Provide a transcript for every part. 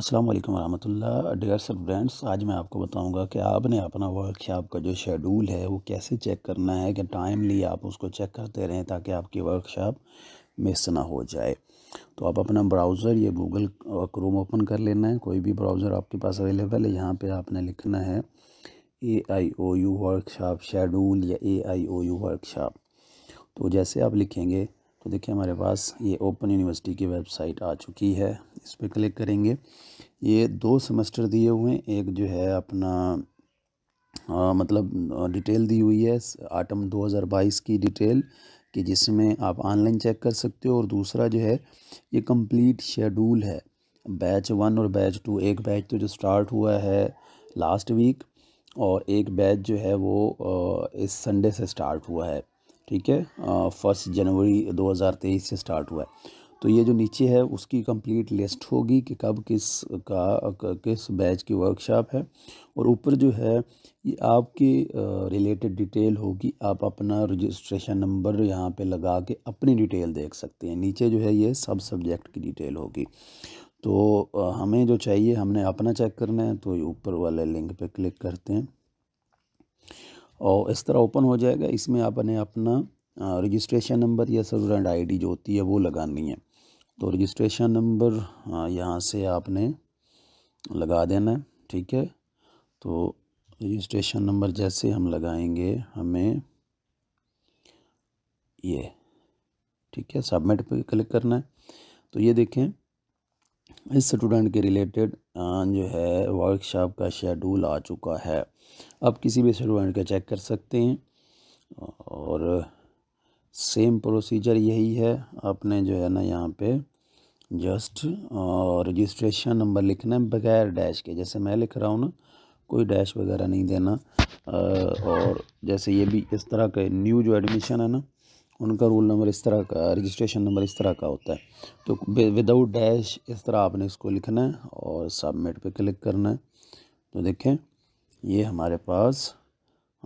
अस्सलाम वालेकुम रहमतुल्लाह डियर सर फ्रेंड्स आज मैं आपको बताऊंगा कि आपने अपना वर्कशॉप का जो शेड्यूल है वो कैसे चेक करना है कि टाइमली आप उसको चेक करते रहें ताकि आपकी वर्कशॉप मिस ना हो जाए तो आप अपना ब्राउज़र या गूगल क्रोम ओपन कर लेना है कोई भी ब्राउज़र आपके पास अवेलेबल है यहाँ पर आपने लिखना है A I O U workshop schedule या A I O U workshop तो जैसे आप लिखेंगे तो देखिए हमारे पास ये ओपन यूनिवर्सिटी की वेबसाइट आ चुकी है इस पर क्लिक करेंगे ये दो सेमेस्टर दिए हुए हैं एक जो है अपना आ, मतलब डिटेल दी हुई है आटम 2022 की डिटेल कि जिसमें आप ऑनलाइन चेक कर सकते हो और दूसरा जो है ये कंप्लीट शेड्यूल है बैच वन और बैच टू एक बैच तो जो स्टार्ट हुआ है लास्ट वीक और एक बैच जो है वो इस संडे से स्टार्ट हुआ है ठीक है फर्स्ट जनवरी 2023 से स्टार्ट हुआ है तो ये जो नीचे है उसकी कंप्लीट लिस्ट होगी कि कब किस का किस बैच की वर्कशॉप है और ऊपर जो है ये आपकी रिलेटेड डिटेल होगी आप अपना रजिस्ट्रेशन नंबर यहाँ पे लगा के अपनी डिटेल देख सकते हैं नीचे जो है ये सब सब्जेक्ट की डिटेल होगी तो हमें जो चाहिए हमने अपना चेक करना है तो ऊपर वाले लिंक पर क्लिक करते हैं और इस तरह ओपन हो जाएगा इसमें आपने अपना रजिस्ट्रेशन नंबर या आई आईडी जो होती है वो लगानी है तो रजिस्ट्रेशन नंबर हाँ, यहाँ से आपने लगा देना है ठीक है तो रजिस्ट्रेशन नंबर जैसे हम लगाएंगे हमें ये ठीक है सबमिट पे क्लिक करना है तो ये देखें इस स्टूडेंट के रिलेटेड जो है वर्कशॉप का शेड्यूल आ चुका है आप किसी भी स्टूडेंट का चेक कर सकते हैं और सेम प्रोसीजर यही है आपने जो है ना यहाँ पे जस्ट रजिस्ट्रेशन नंबर लिखना है बगैर डैश के जैसे मैं लिख रहा हूँ ना कोई डैश वगैरह नहीं देना आ, और जैसे ये भी इस तरह का न्यू जो एडमिशन है ना उनका रोल नंबर इस तरह का रजिस्ट्रेशन नंबर इस तरह का होता है तो विदाउट डैश इस तरह आपने इसको लिखना है और सबमिट पे क्लिक करना है तो देखें ये हमारे पास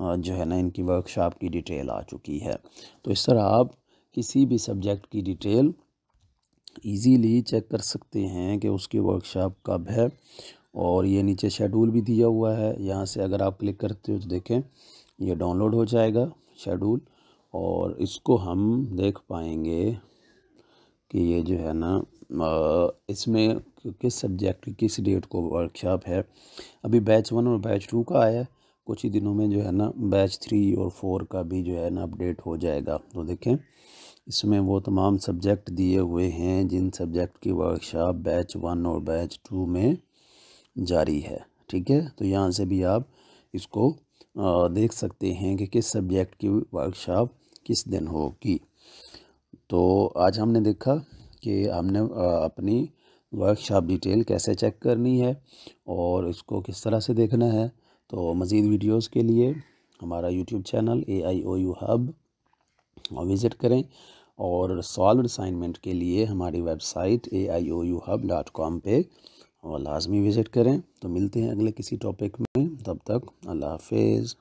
जो है ना इनकी वर्कशॉप की डिटेल आ चुकी है तो इस तरह आप किसी भी सब्जेक्ट की डिटेल इजीली चेक कर सकते हैं कि उसकी वर्कशॉप कब है और ये नीचे शेड्यूल भी दिया हुआ है यहाँ से अगर आप क्लिक करते हो तो देखें ये डाउनलोड हो जाएगा शेड्यूल और इसको हम देख पाएंगे कि ये जो है ना इसमें किस सब्जेक्ट की किस डेट को वर्कशॉप है अभी बैच वन और बैच टू का आया है कुछ ही दिनों में जो है ना बैच थ्री और फोर का भी जो है ना अपडेट हो जाएगा तो देखें इसमें वो तमाम सब्जेक्ट दिए हुए हैं जिन सब्जेक्ट की वर्कशॉप बैच वन और बैच टू में जारी है ठीक है तो यहाँ से भी आप इसको देख सकते हैं कि किस सब्जेक्ट की वर्कशॉप किस दिन होगी तो आज हमने देखा कि हमने अपनी वर्कशॉप डिटेल कैसे चेक करनी है और इसको किस तरह से देखना है तो मज़ीद वीडियोस के लिए हमारा YouTube channel A I O U hub visit करें और सॉल्व असाइनमेंट के लिए हमारी website A I O U hub dot com पर और लाजमी विज़िट करें तो मिलते हैं अगले किसी टॉपिक में तब तक अल्लाह हाफिज़